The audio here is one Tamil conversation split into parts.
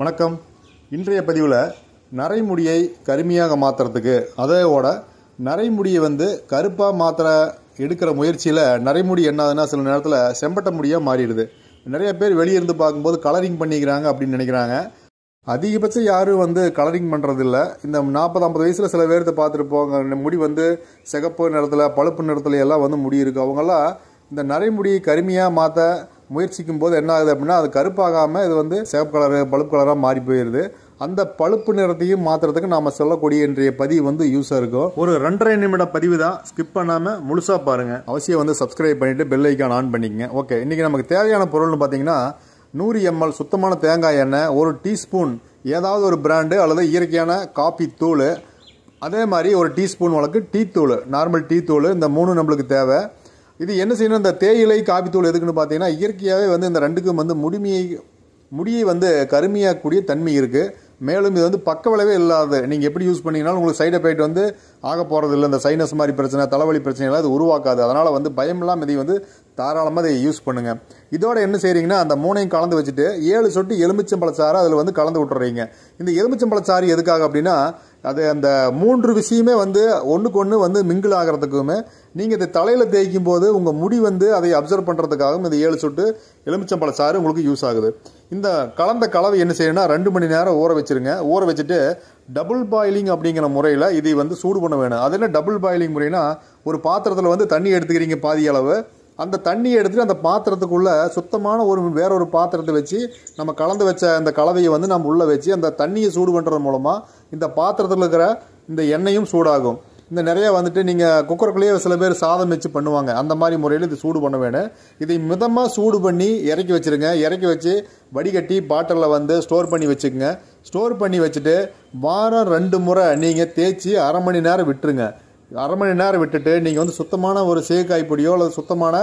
வணக்கம் இன்றைய பதிவில் நரைமுடியை கருமையாக மாற்றுறதுக்கு அதோட நரைமுடியை வந்து கருப்பாக மாத்திர எடுக்கிற முயற்சியில் நரைமுடி என்னதுன்னா சில நேரத்தில் செம்பட்ட முடியாக மாறிடுது நிறைய பேர் வெளியிருந்து பார்க்கும்போது கலரிங் பண்ணிக்கிறாங்க அப்படின்னு நினைக்கிறாங்க அதிகபட்சம் யாரும் வந்து கலரிங் பண்ணுறதில்ல இந்த நாற்பது ஐம்பது வயசில் சில பேர்த்த பார்த்துருப்போங்க முடி வந்து சிகப்பு நிறத்தில் பழுப்பு நிறத்துல எல்லாம் வந்து முடி இருக்குது அவங்கெல்லாம் இந்த நரைமுடி கருமையாக மாற்ற முயற்சிக்கும் போது என்ன ஆகுது அப்படின்னா அது கருப்பாகாமல் இது வந்து சிவப்பு கலர் பழுப்பு கலராக மாறி போயிடுது அந்த பழுப்பு நிறத்தையும் மாற்றுறதுக்கு நாம் சொல்லக்கூடிய இன்றைய பதிவு வந்து யூஸாக இருக்கும் ஒரு ரெண்டரை நிமிட பதிவு தான் ஸ்கிப் பண்ணாமல் முழுசாக பாருங்கள் அவசியம் வந்து சப்ஸ்கிரைப் பண்ணிவிட்டு பெல் ஐக்கான் ஆன் பண்ணிக்கங்க ஓகே இன்றைக்கி நமக்கு தேவையான பொருள்னு பார்த்தீங்கன்னா நூறு எம்எல் சுத்தமான தேங்காய் எண்ணெய் ஒரு டீஸ்பூன் ஏதாவது ஒரு பிராண்டு அல்லது இயற்கையான காஃபி தூள் அதே மாதிரி ஒரு டீஸ்பூன் வழக்கு டீ தூள் நார்மல் டீ தூள் இந்த மூணு நம்மளுக்கு தேவை இது என்ன செய்யணும் இந்த தேயிலை காபித்தூள் எதுக்குன்னு பார்த்தீங்கன்னா இயற்கையாகவே வந்து இந்த ரெண்டுக்கும் வந்து முடிமையை முடியை வந்து கருமையாக்கக்கூடிய தன்மை இருக்குது மேலும் இது வந்து பக்கவிளவே இல்லாத நீங்கள் எப்படி யூஸ் பண்ணிங்கனாலும் உங்களுக்கு சைடு எஃபெக்ட் வந்து ஆக போகிறது இல்லை இந்த சைனஸ் மாதிரி பிரச்சனை தலைவலி பிரச்சனைலாம் இது உருவாக்காது அதனால் வந்து பயம் இல்லாமல் இதை வந்து தாராளமாக இதை யூஸ் பண்ணுங்கள் இதோட என்ன செய்கிறீங்கன்னா அந்த மூணையும் கலந்து வச்சுட்டு ஏழு சொட்டு எலுமிச்சம்பழச்சாறு அதில் வந்து கலந்து விட்டுறீங்க இந்த எலுமிச்சம்பழச்சாறு எதுக்காக அப்படின்னா அது அந்த மூன்று விஷயமே வந்து ஒன்றுக்கு ஒன்று வந்து மிங்கிள் ஆகிறதுக்குமே நீங்கள் இதை தலையில் தேய்க்கும் போது உங்கள் முடி வந்து அதை அப்சர்வ் பண்ணுறதுக்காகவும் இந்த ஏழு சொட்டு எலுமிச்சம்பழ சாறு உங்களுக்கு யூஸ் ஆகுது இந்த கலந்த கலவை என்ன செய்யணும்னா ரெண்டு மணி நேரம் ஊற வச்சுருங்க ஊற வச்சுட்டு டபுள் பாயிலிங் அப்படிங்கிற முறையில் இதை வந்து சூடு பண்ண வேணும் அது என்ன டபுள் பாயிலிங் முறைனா ஒரு பாத்திரத்தில் வந்து தண்ணி எடுத்துக்கிறீங்க பாதி அளவு அந்த தண்ணியை எடுத்துகிட்டு அந்த பாத்திரத்துக்குள்ளே சுத்தமான ஒரு வேற ஒரு பாத்திரத்தை வச்சு நம்ம கலந்து வச்ச அந்த கலவையை வந்து நம்ம உள்ளே வச்சு அந்த தண்ணியை சூடு பண்ணுறது மூலமாக இந்த பாத்திரத்தில் இருக்கிற இந்த எண்ணெயும் சூடாகும் இந்த நிறையா வந்துட்டு நீங்கள் குக்கருக்குள்ளேயே சில பேர் சாதம் வச்சு பண்ணுவாங்க அந்த மாதிரி முறையில் இது சூடு பண்ண வேணும் இதை மிதமாக சூடு பண்ணி இறக்கி வச்சுருங்க இறக்கி வச்சு வடிகட்டி பாட்டிலில் வந்து ஸ்டோர் பண்ணி வச்சுக்கோங்க ஸ்டோர் பண்ணி வச்சுட்டு வாரம் ரெண்டு முறை நீங்கள் தேய்ச்சி அரை மணி நேரம் விட்டுருங்க அரை மணி நேரம் விட்டுட்டு நீங்கள் வந்து சுத்தமான ஒரு சேக்காய் பொடியோ அல்லது சுத்தமான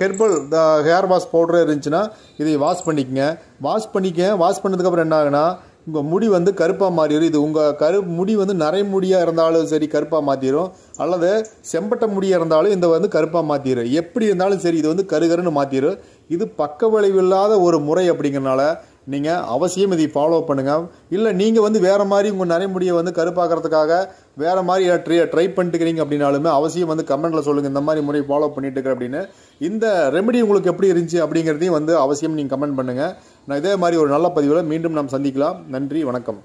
ஹெர்பல் த ஹேர் வாஷ் பவுடரே இருந்துச்சுன்னா இதை வாஷ் பண்ணிக்கோங்க வாஷ் பண்ணிக்க வாஷ் பண்ணதுக்கப்புறம் என்ன ஆகுனா உங்கள் முடி வந்து கருப்பாக மாறிடும் இது உங்கள் கரு முடி வந்து நிறைய முடியாக இருந்தாலும் சரி கருப்பாக மாற்றிடும் அல்லது செம்பட்ட முடியாக இருந்தாலும் இந்த வந்து கருப்பாக மாற்றிடும் எப்படி இருந்தாலும் சரி இது வந்து கருகருன்னு மாற்றிடும் இது பக்க விளைவில்லாத ஒரு முறை அப்படிங்கிறனால நீங்கள் அவசியம் இதை ஃபாலோ பண்ணுங்கள் இல்லை நீங்கள் வந்து வேறு மாதிரி உங்கள் நரைமுடியை வந்து கருப்பாக்கிறதுக்காக வேறு மாதிரி ட்ரை ட்ரை பண்ணிட்டுக்கிறீங்க அப்படின்னாலுமே அவசியம் வந்து கமெண்ட்டில் சொல்லுங்கள் இந்த மாதிரி முறை ஃபாலோ பண்ணிட்டு இருக்கிற அப்படின்னு இந்த ரெமெடி உங்களுக்கு எப்படி இருந்துச்சு அப்படிங்கிறதையும் வந்து அவசியம் நீங்கள் கமெண்ட் பண்ணுங்கள் நான் இதே மாதிரி ஒரு நல்ல பதிவில் மீண்டும் நாம் சந்திக்கலாம் நன்றி வணக்கம்